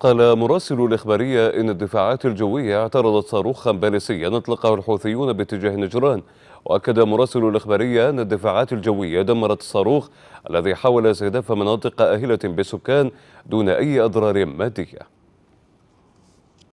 قال مراسل الإخبارية إن الدفاعات الجوية اعترضت صاروخا باليسيا اطلقه الحوثيون باتجاه نجران وأكد مراسل الإخبارية أن الدفاعات الجوية دمرت الصاروخ الذي حاول استهداف مناطق أهلة بالسكان دون أي أضرار مادية